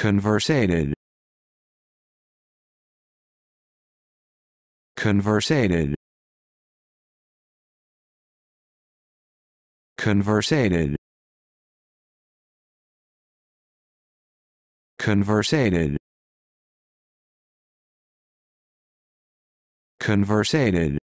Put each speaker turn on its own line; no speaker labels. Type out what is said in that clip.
conversated conversated conversated conversated conversated